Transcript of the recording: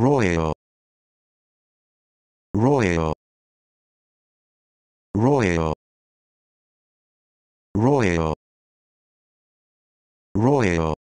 Royal Royal Royal Royal Royal